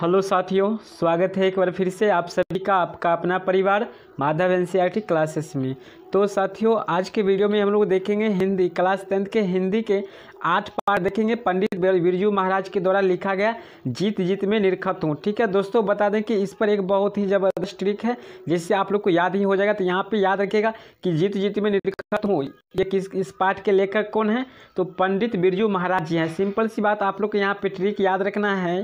hello साथियों स्वागत है एक बार फिर से आप सभी का आपका अपना परिवार माधव एन क्लासेस e में तो साथियों आज के वीडियो में हम लोग देखेंगे हिंदी क्लास टेंथ के हिंदी के आठ पार्ट देखेंगे पंडित बिरजू महाराज के द्वारा लिखा गया जीत जीत में निरखत हूँ ठीक है दोस्तों बता दें कि इस पर एक बहुत ही ज़बरदस्त ट्रिक है जिससे आप लोग को याद ही हो जाएगा तो यहाँ पर याद रखेगा कि जीत जीत में निरखत हूँ ये किस इस पाठ के लेखक कौन है तो पंडित बिरजू महाराज जी हैं सिंपल सी बात आप लोग को यहाँ पर ट्रिक याद रखना है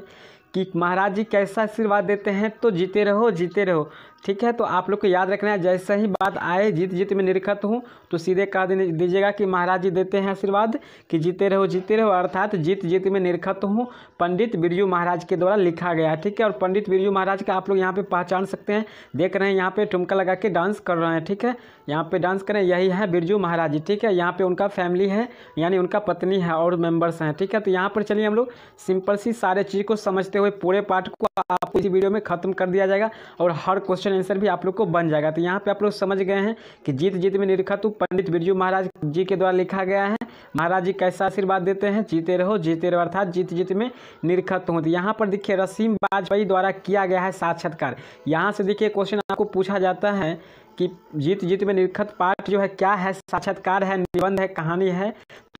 कि महाराज जी कैसा आशीर्वाद देते हैं तो जीते रहो जीते रहो ठीक है तो आप लोग को याद रखना है जैसा ही बात आए जीत जीत में निरखत हूँ तो सीधे कह दीजिएगा कि महाराज जी देते हैं आशीर्वाद कि जीते रहो जीते रहो अर्थात जीत जीत में निरखत हूँ पंडित बिरजू महाराज के द्वारा लिखा गया ठीक है और पंडित बिरजू महाराज का आप लोग यहाँ पर पहचान सकते हैं देख रहे हैं यहाँ पर ठुमका लगा के डांस कर रहे हैं ठीक है यहाँ पे डांस करें यही है बिरजू महाराज जी ठीक है यहाँ पे उनका फैमिली है यानी उनका पत्नी है और मेंबर्स हैं ठीक है तो यहाँ पर चलिए हम लोग सिंपल सी सारे चीज़ को समझते हुए पूरे पार्ट को आपको इसी वीडियो में ख़त्म कर दिया जाएगा और हर क्वेश्चन आंसर भी आप लोग को बन जाएगा तो यहाँ पे आप लोग समझ गए हैं कि जीत जीत में निरखत पंडित बिरजू महाराज जी के द्वारा लिखा गया है महाराज जी कैसा आशीर्वाद देते हैं जीते रहो जीते रहो अर्थात जीत जीत में निरखत हो तो यहाँ पर देखिए रसीम वाजपेयी द्वारा किया गया है साक्षात्कार यहाँ से देखिए क्वेश्चन आपको पूछा जाता है कि जीत जीत में निरखत पाठ जो है क्या है साक्षात्कार है निबंध है कहानी है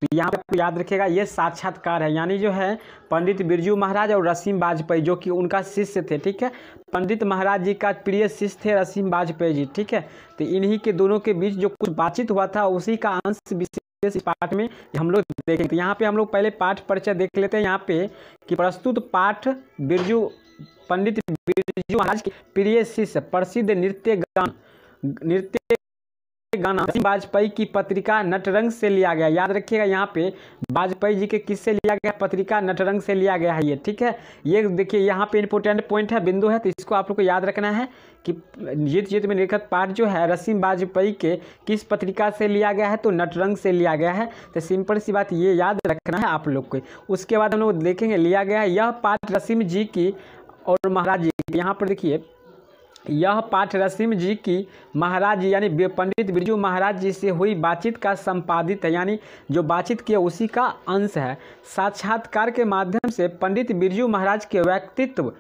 तो यहाँ पर याद रखिएगा ये साक्षात्कार है यानी जो है पंडित बिरजू महाराज और रसीम वाजपेयी जो कि उनका शिष्य थे ठीक है पंडित महाराज जी का प्रिय शिष्य थे रसीम वाजपेयी जी ठीक है तो इन्हीं के दोनों के बीच जो कुछ बातचीत हुआ था उसी का अंश विशेष पाठ में हम लोग देखेंगे तो यहाँ पे हम लोग पहले पाठ परिचय देख लेते हैं यहाँ पे कि प्रस्तुत पाठ बिरजू पंडित बिरजू महाराज के प्रिय शिष्य प्रसिद्ध नृत्य गान नृत्य गाना वाजपेयी की पत्रिका नटरंग से लिया गया याद रखिएगा यहाँ पे वाजपेयी जी के किससे लिया गया पत्रिका नटरंग से लिया गया है ये ठीक है ये देखिए यहाँ पे इम्पोर्टेंट पॉइंट है बिंदु है तो इसको आप लोग को याद रखना है कि जीत जीत में लिखित पाठ जो है रसीम वाजपेयी के किस पत्रिका से लिया गया है तो नटरंग से लिया गया है तो सिंपल सी बात ये याद रखना है आप लोग को उसके बाद हम लोग देखेंगे लिया गया है यह पाठ रसीम जी की और महाराज जी यहाँ पर देखिए यह पाठ रसीम जी की महाराज जी यानी पंडित बिरजू महाराज जी से हुई बातचीत का संपादित है यानी जो बातचीत किया उसी का अंश है साक्षात्कार के माध्यम से पंडित बिरजू महाराज के व्यक्तित्व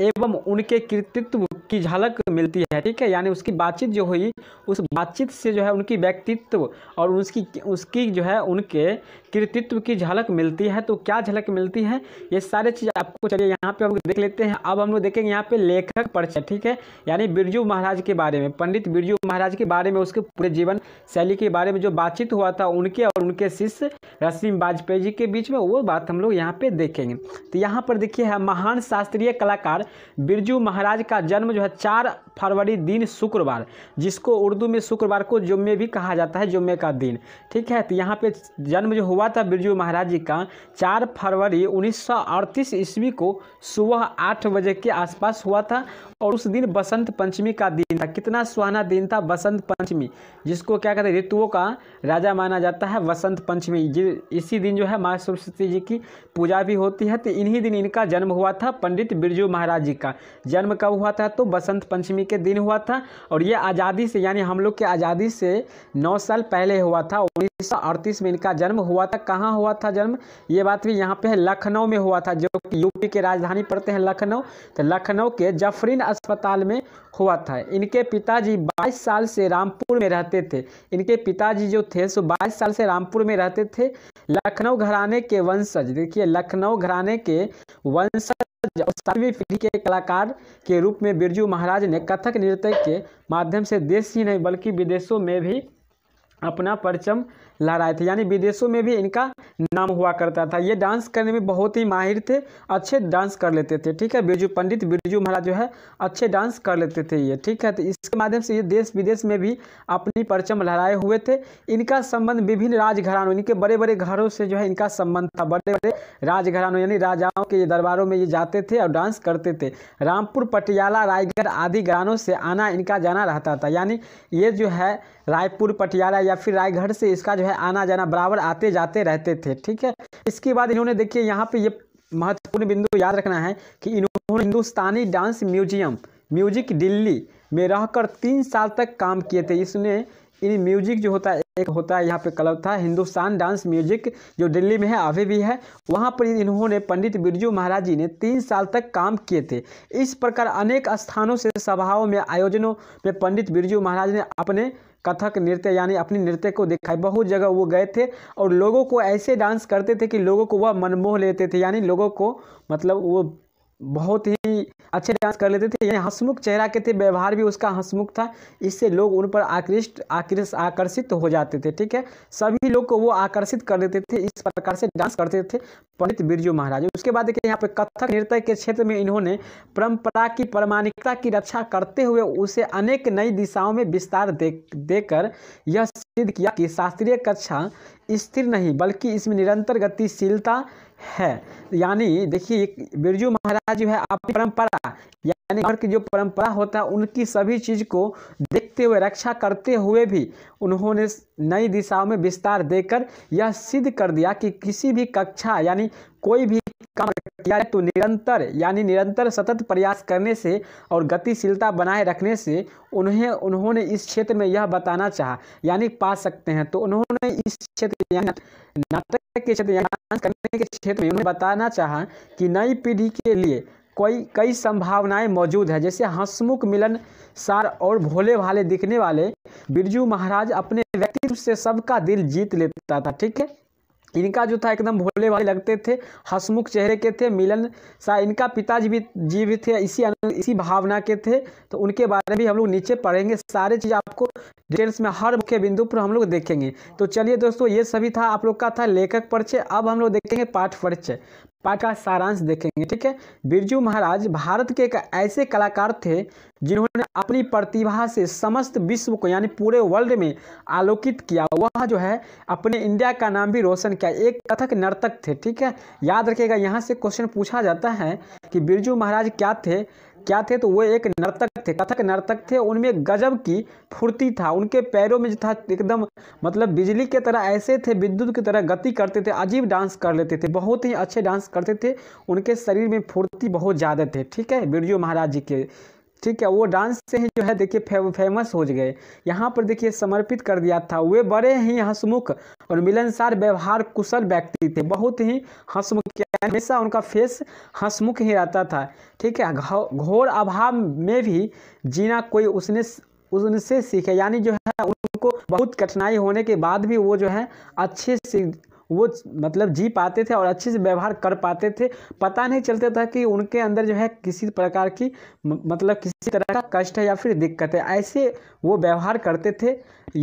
एवं उनके कृतित्व की झलक मिलती है ठीक है यानी उसकी बातचीत जो हुई उस बातचीत से जो है उनकी व्यक्तित्व और उसकी उसकी जो है उनके कृतित्व की झलक मिलती है तो क्या झलक मिलती है ये सारे चीज़ आपको चलिए यहाँ पे हम देख लेते हैं अब हम लोग देखेंगे यहाँ पे लेखक परिचय ठीक है यानी बिरजू महाराज के बारे में पंडित बिरजू महाराज के बारे में उसके पूरे जीवन शैली के बारे में जो बातचीत हुआ था उनके और उनके शिष्य रश्मि वाजपेयी जी के बीच में वो बात हम लोग यहाँ पे देखेंगे तो यहाँ पर देखिए महान शास्त्रीय कलाकार बिरजू महाराज का जन्म जो है चार फरवरी दिन शुक्रवार जिसको उर्दू में शुक्रवार को जुम्मे भी कहा जाता है जुम्मे का दिन ठीक है तो यहाँ पे जन्म जो हुआ था बिरजू महाराज जी का चार फरवरी 1938 ईस्वी को सुबह आठ बजे के आसपास हुआ था और उस दिन बसंत पंचमी का दिन था कितना सुहाना दिन था बसंत पंचमी जिसको क्या कहते हैं ऋतुओं का राजा माना जाता है बसंत पंचमी इसी दिन जो है माँ सरस्वती जी की पूजा भी होती है तो इन्हीं दिन इनका जन्म हुआ था पंडित बिरजू महाराज जी का जन्म कब हुआ था तो बसंत पंचमी के दिन हुआ था और ये आज़ादी से यानी हम लोग के आज़ादी से नौ साल पहले हुआ था उन्नीस में इनका जन्म हुआ था कहाँ हुआ था जन्म ये बात भी यहाँ पे है लखनऊ में हुआ था जो कि यूपी के राजधानी पड़ते हैं लखनऊ तो लखनऊ के जफरीन अस्पताल में हुआ था इनके पिताजी 22 साल से रामपुर में रहते थे इनके पिताजी जो थे सो 22 साल से रामपुर में रहते थे लखनऊ घराने के वंशज देखिए लखनऊ घराने के वंशज सातवीं पीढ़ी के कलाकार के रूप में बिरजू महाराज ने कथक नृत्य के माध्यम से देश ही नहीं बल्कि विदेशों में भी अपना परचम लहराए थे यानी विदेशों में भी इनका नाम हुआ करता था ये डांस करने में बहुत ही माहिर थे अच्छे डांस कर लेते थे ठीक है बिरजू पंडित बिरजू महाराज जो है अच्छे डांस कर लेते थे ये ठीक है तो इसके माध्यम से ये देश विदेश में भी अपनी परचम लहराए हुए थे इनका संबंध विभिन्न राजघरानों इनके बड़े बड़े घरों से जो है इनका संबंध था बड़े बड़े राजघरानों यानी राजाओं के दरबारों में ये जाते थे और डांस करते थे रामपुर पटियाला रायगढ़ आदि घरानों से आना इनका जाना रहता था यानी ये जो है रायपुर पटियाला या फिर रायगढ़ से इसका जो है आना जाना बराबर आते जाते रहते थे ठीक है इसके बाद इन्होंने देखिए यहाँ पे ये महत्वपूर्ण बिंदु याद रखना है कि इन्होंने Hindustani dance museum music Delhi में रहकर तीन साल तक काम किए थे इसने इन म्यूजिक जो होता है एक होता है यहाँ पे क्लब था हिंदुस्तान डांस म्यूजिक जो दिल्ली में है अभी भी है वहाँ पर इन्होंने पंडित बिरजू महाराज जी ने तीन साल तक काम किए थे इस प्रकार अनेक स्थानों से सभाओं में आयोजनों में पंडित बिरजू महाराज ने अपने कथक नृत्य यानी अपने नृत्य को दिखाई बहुत जगह वो गए थे और लोगों को ऐसे डांस करते थे कि लोगों को वह मनमोह लेते थे यानी लोगों को मतलब वो बहुत ही अच्छे डांस कर लेते थे यानी हंसमुख चेहरा के थे व्यवहार भी उसका हंसमुख था इससे लोग उन पर आकृष्ट आकृष्ट आकर्षित हो जाते थे ठीक है सभी लोग को वो आकर्षित कर देते थे इस प्रकार से डांस करते थे पंडित बिरजू महाराज उसके बाद देखिए यहाँ पे कथक नृत्य के क्षेत्र में इन्होंने परंपरा की प्रमाणिकता की रक्षा करते हुए उसे अनेक नई दिशाओं में विस्तार दे देकर यह सिद्ध किया कि शास्त्रीय कक्षा स्थिर नहीं बल्कि इसमें निरंतर गतिशीलता है यानी देखिए बिरजू महाराज जो है अपनी परंपरा यानी घर की जो परंपरा होता है उनकी सभी चीज़ को देखते हुए रक्षा करते हुए भी उन्होंने नई दिशाओं में विस्तार देकर यह सिद्ध कर दिया कि किसी भी कक्षा यानी कोई भी काम किया तो निरंतर यानी निरंतर सतत प्रयास करने से और गतिशीलता बनाए रखने से उन्हें उन्होंने इस क्षेत्र में यह बताना चाहा यानी पा सकते हैं तो उन्होंने इस क्षेत्र नाटक के क्षेत्र करने के क्षेत्र में उन्हें बताना चाहा कि नई पीढ़ी के लिए कोई कई संभावनाएं मौजूद है जैसे हंसमुख मिलन सार और भोले भाले दिखने वाले बिरजू महाराज अपने व्यक्तित्व से सबका दिल जीत लेता था ठीक है इनका जो था एकदम भोले भाले लगते थे हसमुख चेहरे के थे मिलन सा इनका पिताजी भी जी भी थे इसी इसी भावना के थे तो उनके बारे में भी हम लोग नीचे पढ़ेंगे सारे चीज़ आपको डिटेल्स में हर मुख्य बिंदु पर हम लोग देखेंगे तो चलिए दोस्तों ये सभी था आप लोग का था लेखक परिचय अब हम लोग देखेंगे पाठ परिचय का सारांश देखेंगे ठीक है बिरजू महाराज भारत के एक ऐसे कलाकार थे जिन्होंने अपनी प्रतिभा से समस्त विश्व को यानी पूरे वर्ल्ड में आलोकित किया वह जो है अपने इंडिया का नाम भी रोशन किया एक कथक नर्तक थे ठीक है याद रखिएगा यहाँ से क्वेश्चन पूछा जाता है कि बिरजू महाराज क्या थे क्या थे तो वो एक नर्तक थे कथक नर्तक थे उनमें गजब की फुर्ती था उनके पैरों में जो था एकदम मतलब बिजली के तरह ऐसे थे विद्युत की तरह गति करते थे अजीब डांस कर लेते थे बहुत ही अच्छे डांस करते थे उनके शरीर में फुर्ती बहुत ज़्यादा थे ठीक है बिरजू महाराज जी के ठीक है वो डांस से ही जो है देखिए फे, फेमस हो गए यहाँ पर देखिए समर्पित कर दिया था वे बड़े ही हंसमुख और मिलनसार व्यवहार कुशल व्यक्ति थे बहुत ही हंसमुख हमेशा उनका फेस हंसमुख ही रहता था ठीक है घोर अभाव में भी जीना कोई उसने उनसे सीखे यानी जो है उनको बहुत कठिनाई होने के बाद भी वो जो है अच्छे से वो मतलब जी पाते थे और अच्छे से व्यवहार कर पाते थे पता नहीं चलता था कि उनके अंदर जो है किसी प्रकार की मतलब किसी तरह का कष्ट है या फिर दिक्कत है ऐसे वो व्यवहार करते थे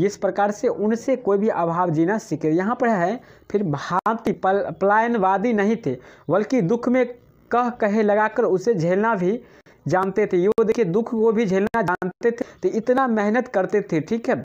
इस प्रकार से उनसे कोई भी अभाव जीना सीखे यहाँ पर है फिर भारती पलायनवादी नहीं थे बल्कि दुख में कह कहे लगाकर उसे झेलना भी जानते थे ये वो देखिए दुख को भी झेलना जानते थे तो इतना मेहनत करते थे ठीक है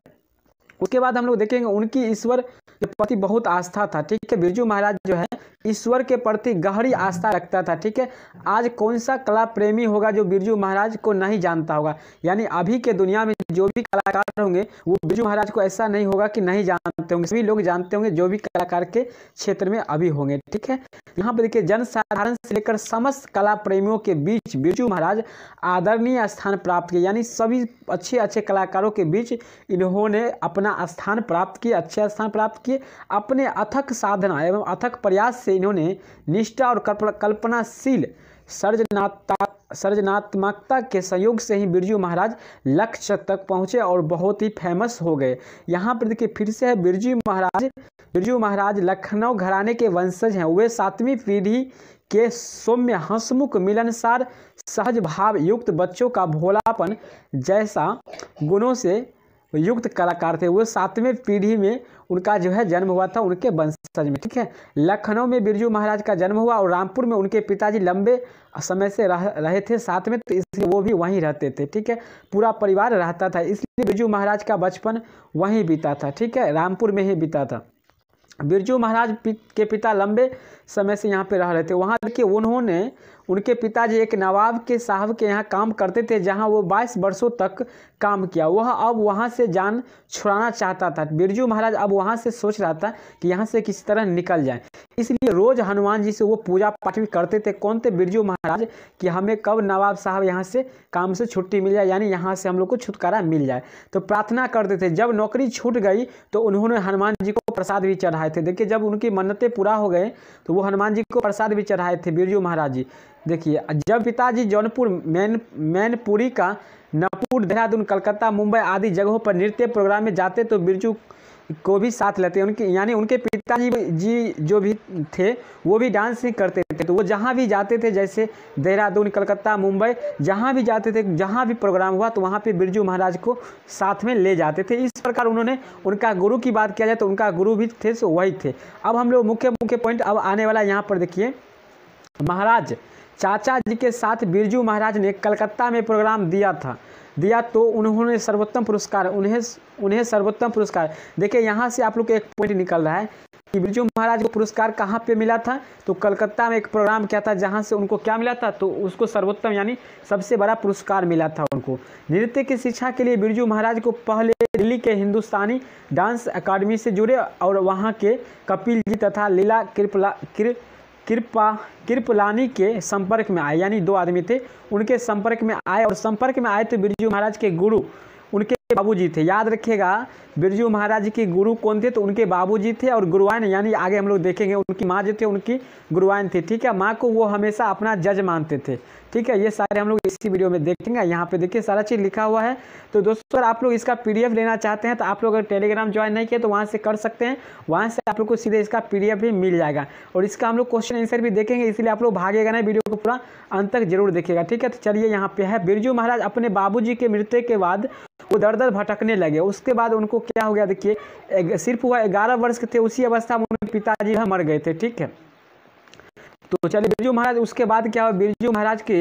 उसके बाद हम लोग देखेंगे उनकी ईश्वर के प्रति बहुत आस्था था ठीक है बिरजू महाराज जो है ईश्वर के प्रति गहरी आस्था रखता था ठीक है आज कौन सा कला प्रेमी होगा जो बिरजू महाराज को नहीं जानता होगा यानी अभी के दुनिया में जो भी कलाकार होंगे वो बिरजू महाराज को ऐसा नहीं होगा कि नहीं जानते होंगे सभी लोग जानते होंगे जो भी कलाकार के क्षेत्र में अभी होंगे ठीक है यहाँ पर देखिए जनसाधारण से लेकर समस्त कला प्रेमियों के बीच बिरजू महाराज आदरणीय स्थान प्राप्त किए यानी सभी अच्छे अच्छे कलाकारों के बीच इन्होंने अपना स्थान प्राप्त किया अच्छे स्थान प्राप्त किए अपने अथक साधना एवं अथक प्रयास से से इन्होंने निष्ठा और कल्पनाशील सर्जनात्मक सर्जनात्मकता के सहयोग से ही बिरजू महाराज लक्ष्य तक पहुँचे और बहुत ही फेमस हो गए यहाँ पर देखिए फिर से है बिरजू महाराज बिरजू महाराज लखनऊ घराने के वंशज हैं वे सातवीं पीढ़ी के सौम्य हंसमुख मिलनसार सहज भाव युक्त बच्चों का भोलापन जैसा गुणों से युक्त कलाकार थे वो सातवें पीढ़ी में उनका जो है जन्म हुआ था उनके वंशज में ठीक है लखनऊ में बिरजू महाराज का जन्म हुआ और रामपुर में उनके पिताजी लंबे समय से रह रहे थे साथ में तो इसलिए वो भी वहीं रहते थे ठीक है पूरा परिवार रहता था इसलिए बिरजू महाराज का बचपन वहीं बीता था ठीक है रामपुर में ही बीता था बिरजू महाराज के पिता लंबे समय से यहाँ पे रह रहे थे वहाँ देखिए उन्होंने उनके पिताजी एक नवाब के साहब के यहाँ काम करते थे जहाँ वो 22 वर्षों तक काम किया वह अब वहाँ से जान छुड़ाना चाहता था बिरजू महाराज अब वहाँ से सोच रहा था कि यहाँ से किसी तरह निकल जाए इसलिए रोज़ हनुमान जी से वो पूजा पाठ भी करते थे कौन थे बिरजू महाराज कि हमें कब नवाब साहब यहाँ से काम से छुट्टी मिल जाए यानी यहाँ से हम लोग को छुटकारा मिल जाए तो प्रार्थना करते थे जब नौकरी छूट गई तो उन्होंने हनुमान जी को प्रसाद भी चढ़ाए थे देखिए जब उनकी मन्नतें पूरा हो गए तो वो हनुमान जी को प्रसाद भी चढ़ाए थे बिरजू महाराज जी देखिए जब पिताजी जौनपुर मैन मैनपुरी का नपुर देहरादून कलकत्ता मुंबई आदि जगहों पर नृत्य प्रोग्राम में जाते तो बिरजू को भी साथ लेते उनके यानी उनके पिताजी जी जो भी थे वो भी डांस ही करते थे तो वो जहाँ भी जाते थे जैसे देहरादून कलकत्ता मुंबई जहाँ भी जाते थे जहाँ भी प्रोग्राम हुआ तो वहाँ पे बिरजू महाराज को साथ में ले जाते थे इस प्रकार उन्होंने उनका गुरु की बात किया जाए तो उनका गुरु भी थे सो वही थे अब हम लोग मुख्य मुख्य पॉइंट अब आने वाला यहाँ पर देखिए महाराज चाचा जी के साथ बिरजू महाराज ने कलकत्ता में प्रोग्राम दिया था दिया तो उन्होंने सर्वोत्तम पुरस्कार उन्हें उन्हें सर्वोत्तम पुरस्कार देखिए यहाँ से आप लोग एक पॉइंट निकल रहा है कि बिरजू महाराज को पुरस्कार कहाँ पे मिला था तो कलकत्ता में एक प्रोग्राम किया था जहाँ से उनको क्या मिला था तो उसको सर्वोत्तम यानी सबसे बड़ा पुरस्कार मिला था उनको नृत्य की शिक्षा के लिए बिरजू महाराज को पहले दिल्ली के हिंदुस्तानी डांस अकादमी से जुड़े और वहाँ के कपिल जी तथा लीला कृपला कृप कृपा कृपलानी के संपर्क में आए यानी दो आदमी थे उनके संपर्क में आए और संपर्क में आए तो बिरजू महाराज के गुरु उनके बाबूजी थे याद रखिएगा बिरजू महाराज के गुरु कौन थे तो उनके बाबूजी थे और गुरुआन यानी आगे हम लोग देखेंगे उनकी माँ जो थे उनकी गुरुआइन थी ठीक है माँ को वो हमेशा अपना जज मानते थे ठीक है ये सारे हम लोग इसी वीडियो में देखेंगे यहाँ पे देखिए सारा चीज़ लिखा हुआ है तो दोस्तों अगर आप लोग इसका पी लेना चाहते हैं तो आप लोग अगर टेलीग्राम ज्वाइन नहीं किया तो वहाँ से कर सकते हैं वहाँ से आप लोग को सीधे इसका पी भी मिल जाएगा और इसका हम लोग क्वेश्चन आंसर भी देखेंगे इसलिए आप लोग भागेगा ना वीडियो को पूरा अंत तक जरूर देखेगा ठीक है तो चलिए यहाँ पे है बिरजू महाराज अपने बाबू के मृत्यु के बाद वो दर दर भटकने लगे उसके बाद उनको क्या हो गया देखिए सिर्फ वह ग्यारह वर्ष के थे उसी अवस्था में उनके पिताजी मर गए थे ठीक है तो चलिए बिरजू महाराज उसके बाद क्या हुआ बिरजू महाराज के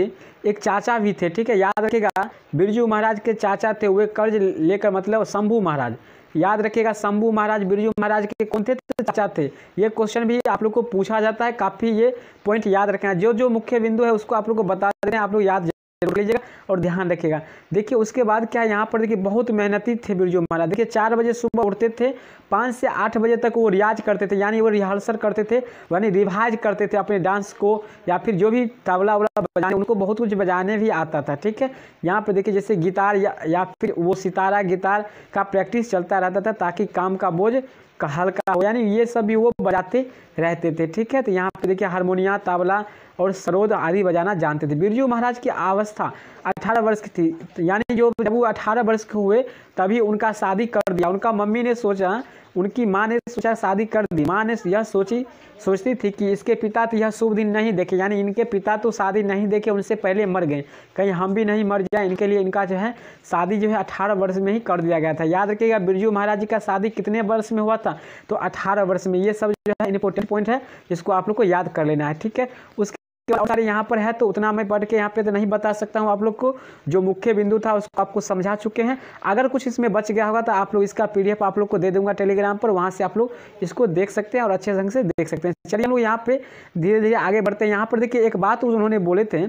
एक चाचा भी थे ठीक है याद रखिएगा बिरजू महाराज के चाचा थे वे कर्ज लेकर मतलब शंभू महाराज याद रखिएगा शंभू महाराज बिरजू महाराज के कौन थे चाचा थे ये क्वेश्चन भी आप लोग को पूछा जाता है काफ़ी ये पॉइंट याद रखना जो जो मुख्य बिंदु है उसको आप लोग को बता दें आप लोग याद जरूर लीजिएगा और ध्यान रखिएगा देखिए उसके बाद क्या है यहाँ पर देखिए बहुत मेहनती थे बिरजू महाराज देखिए चार बजे सुबह उठते थे पाँच से आठ बजे तक वो रियाज करते थे यानी वो रिहर्सल करते थे यानी रिवाइज करते थे अपने डांस को या फिर जो भी तबला उबला बजाने उनको बहुत कुछ बजाने भी आता था ठीक है यहाँ पर देखिए जैसे गिटार या, या फिर वो सितारा गिटार का प्रैक्टिस चलता रहता था ताकि काम का बोझ का हल्का हो यानी ये सब भी वो बजाते रहते थे ठीक है तो यहाँ पे देखिए हारमोनिया ताबला और सरोद आदि बजाना जानते थे बिरजू महाराज की अवस्था 18 वर्ष की थी तो यानी जो जब वो 18 वर्ष के हुए तभी उनका शादी कर दिया उनका मम्मी ने सोचा उनकी माँ ने सोचा शादी कर दी माँ ने यह सोची सोचती थी कि इसके पिता तो यह शुभ दिन नहीं देखे यानी इनके पिता तो शादी नहीं देखे उनसे पहले मर गए कहीं हम भी नहीं मर जाए इनके लिए इनका जो है शादी जो है अठारह वर्ष में ही कर दिया गया था याद रखिएगा बिरजू महाराज जी का शादी कितने वर्ष में हुआ था तो अठारह वर्ष में ये सब जो है इंपॉर्टेंट पॉइंट है जिसको आप लोग को याद कर लेना है ठीक है उसके सारे यहाँ पर है तो उतना मैं पढ़ के यहाँ पे तो नहीं बता सकता हूँ आप लोग को जो मुख्य बिंदु था उसको आपको समझा चुके हैं अगर कुछ इसमें बच गया होगा तो आप लोग इसका पी आप लोग को दे दूंगा टेलीग्राम पर वहाँ से आप लोग इसको देख सकते हैं और अच्छे ढंग से देख सकते हैं चलिए हम लोग यहाँ पे धीरे धीरे आगे बढ़ते हैं यहाँ पर देखिए एक बात उन्होंने बोले थे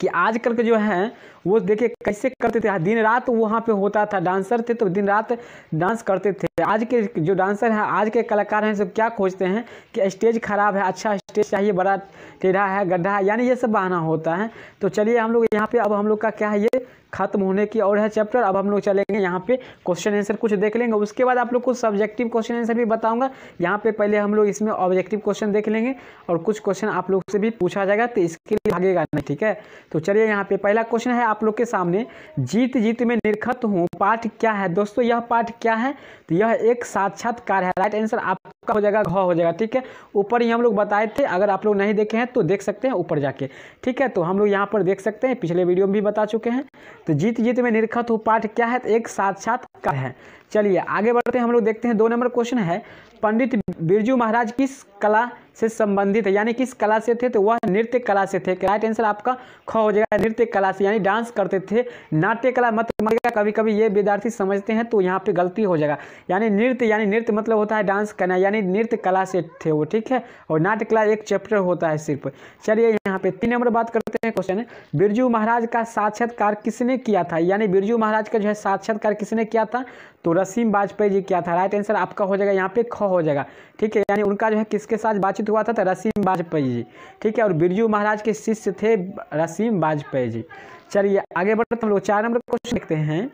कि आजकल के जो हैं वो देखिए कैसे करते थे दिन रात वहाँ पे होता था डांसर थे तो दिन रात डांस करते थे आज के जो डांसर हैं आज के कलाकार हैं सब क्या खोजते हैं कि स्टेज ख़राब है अच्छा स्टेज चाहिए बड़ा टेढ़ा है गड्ढा है यानी ये सब बहाना होता है तो चलिए हम लोग यहाँ पे अब हम लोग का क्या है ये खत्म होने की और है चैप्टर अब हम लोग चलेंगे यहाँ पे क्वेश्चन आंसर कुछ देख लेंगे उसके बाद आप लोग कुछ सब्जेक्टिव क्वेश्चन आंसर भी बताऊंगा यहाँ पे पहले हम लोग इसमें ऑब्जेक्टिव क्वेश्चन देख लेंगे और कुछ क्वेश्चन आप लोग से भी पूछा जाएगा तो इसके लिए भागेगा नहीं ठीक है तो चलिए यहाँ पे पहला क्वेश्चन है आप लोग के सामने जीत जीत में निर्खत हूँ पाठ क्या है दोस्तों यह पाठ क्या है तो यह एक साक्षात्कार है राइट आंसर आप का हो जाएगा घ हो जाएगा ठीक है ऊपर ही हम लोग बताए थे अगर आप लोग नहीं देखे हैं तो देख सकते हैं ऊपर जाके ठीक है तो हम लोग यहाँ पर देख सकते हैं पिछले वीडियो में भी बता चुके हैं तो जीत जीत में निरखत तो उपाठ क्या है तो एक का है चलिए आगे बढ़ते हैं हम लोग देखते हैं दो नंबर क्वेश्चन है पंडित बिरजू महाराज किस कला से संबंधित है यानी किस कला से थे तो वह नृत्य कला से थे राइट आंसर आपका ख हो जाएगा नृत्य कला से यानी डांस करते थे नाट्य कला मत मानेगा कभी कभी ये विद्यार्थी समझते हैं तो यहाँ पे गलती हो जाएगा यानी नृत्य यानी नृत्य मतलब होता है डांस करना यानी नृत्य कला से थे वो ठीक है और नाट्य कला एक चैप्टर होता है सिर्फ चलिए यहाँ पे तीन नंबर बात करते हैं क्वेश्चन बिरजू महाराज का साक्षात्कार किसने किया था यानी बिरजू महाराज का जो है साक्षात्कार किसने किया था तो रसीम वाजपेयी जी क्या था राइट आंसर आपका हो जाएगा यहाँ पे ख हो जाएगा ठीक है यानी उनका जो है किसके साथ बातचीत हुआ था तो रसीम वाजपेयी जी ठीक है और बिरजू महाराज के शिष्य थे रसीम वाजपेयी जी चलिए आगे बढ़ते हम लोग चार नंबर क्वेश्चन देखते हैं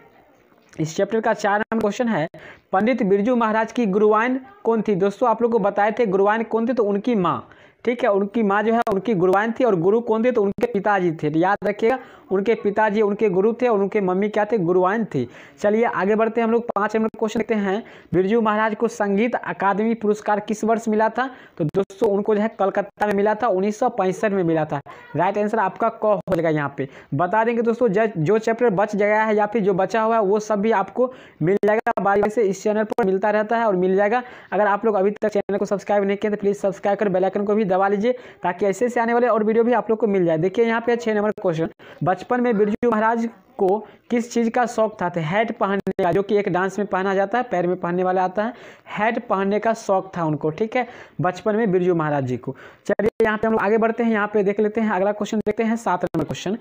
इस चैप्टर का चार नंबर क्वेश्चन है पंडित बिरजू महाराज की गुरुवाइन कौन थी दोस्तों आप लोग को बताए थे गुरुवाइन कौन थी तो उनकी माँ ठीक है उनकी माँ जो है उनकी गुरुवाइन थी और गुरु कौन थे तो उनके पिताजी थे तो याद रखिएगा उनके पिताजी उनके गुरु थे और उनके मम्मी क्या थे गुरुवाइन थी चलिए आगे बढ़ते हैं हम लोग पाँच नंबर क्वेश्चन देखते हैं बिरजू महाराज को संगीत अकादमी पुरस्कार किस वर्ष मिला था तो दोस्तों उनको जो है कलकत्ता में मिला था उन्नीस में मिला था राइट आंसर आपका क हो जाएगा यहाँ पे बता देंगे दोस्तों जो चैप्टर बच गया है या फिर जो बचा हुआ है वो सब भी आपको मिल जाएगा बारी से इस चैनल पर मिलता रहता है और मिल जाएगा अगर आप लोग अभी तक चैनल को सब्सक्राइब नहीं किया तो प्लीज़ सब्सक्राइब कर बेलाइकन को भी दबा लीजिए ताकि ऐसे से आने वाले और वीडियो भी आप लोग को मिल जाए देखिए यहाँ पे छः नंबर क्वेश्चन बचपन में बिरजू महाराज को किस चीज़ का शौक था हैट तो पहनने का जो कि एक डांस में पहना जाता है पैर में पहनने वाला आता है हैट पहनने का शौक था उनको ठीक है बचपन में बिरजू महाराज जी को चलिए यहाँ पे हम आगे बढ़ते हैं यहाँ पे देख लेते हैं अगला क्वेश्चन देखते हैं सात नंबर क्वेश्चन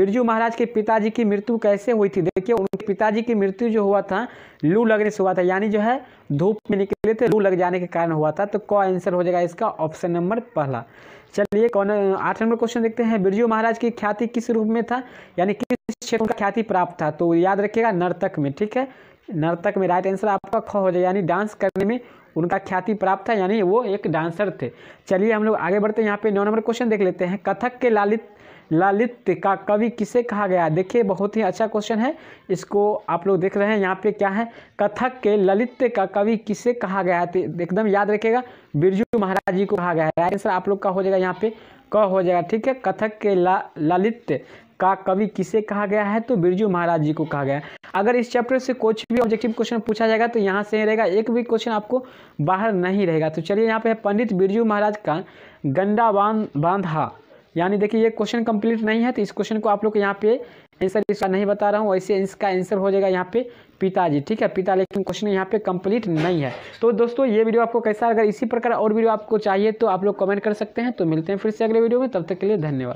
बिरजू महाराज के पिताजी की मृत्यु कैसे हुई थी देखिए उनके पिताजी की मृत्यु जो हुआ था लू लगने से हुआ था यानी जो है धूप में निकले थे लू लग जाने के कारण हुआ था तो क आंसर हो जाएगा इसका ऑप्शन नंबर पहला चलिए कौन आठ नंबर क्वेश्चन देखते हैं बिरजू महाराज की ख्याति किस रूप में था यानी किस क्षेत्र का ख्याति प्राप्त था तो याद रखिएगा नर्तक में ठीक है नर्तक में राइट आंसर आपका ख हो जाएगा यानी डांस करने में उनका ख्याति प्राप्त था यानी वो एक डांसर थे चलिए हम लोग आगे बढ़ते हैं यहाँ पे नौ नंबर क्वेश्चन देख लेते हैं कथक के लालित लालित्य का कवि किसे कहा गया देखिए बहुत ही अच्छा क्वेश्चन है इसको आप लोग देख रहे हैं यहाँ पे क्या है कथक के ललित्य का कवि किसे कहा गया है तो एकदम याद रखिएगा बिरजू महाराज जी को कहा गया है आंसर आप लोग का हो जाएगा यहाँ पे क हो जाएगा ठीक है कथक के ला ललित्य का कवि किसे कहा गया है तो बिरजू महाराज जी को कहा गया है अगर इस चैप्टर से कुछ भी ऑब्जेक्टिव क्वेश्चन पूछा जाएगा तो यहाँ से रहेगा एक भी क्वेश्चन आपको बाहर नहीं रहेगा तो चलिए यहाँ पे पंडित बिरजू महाराज का गंडा बांध बांधा यानी देखिए ये क्वेश्चन कंप्लीट नहीं है तो इस क्वेश्चन को आप लोग यहाँ पे आंसर इसका नहीं बता रहा हूँ वैसे इसका आंसर हो जाएगा यहाँ पे पिताजी ठीक है पिता लेकिन क्वेश्चन यहाँ पे कंप्लीट नहीं है तो दोस्तों ये वीडियो आपको कैसा अगर इसी प्रकार और वीडियो आपको चाहिए तो आप लोग कमेंट कर सकते हैं तो मिलते हैं फिर से अगले वीडियो में तब तक के लिए धन्यवाद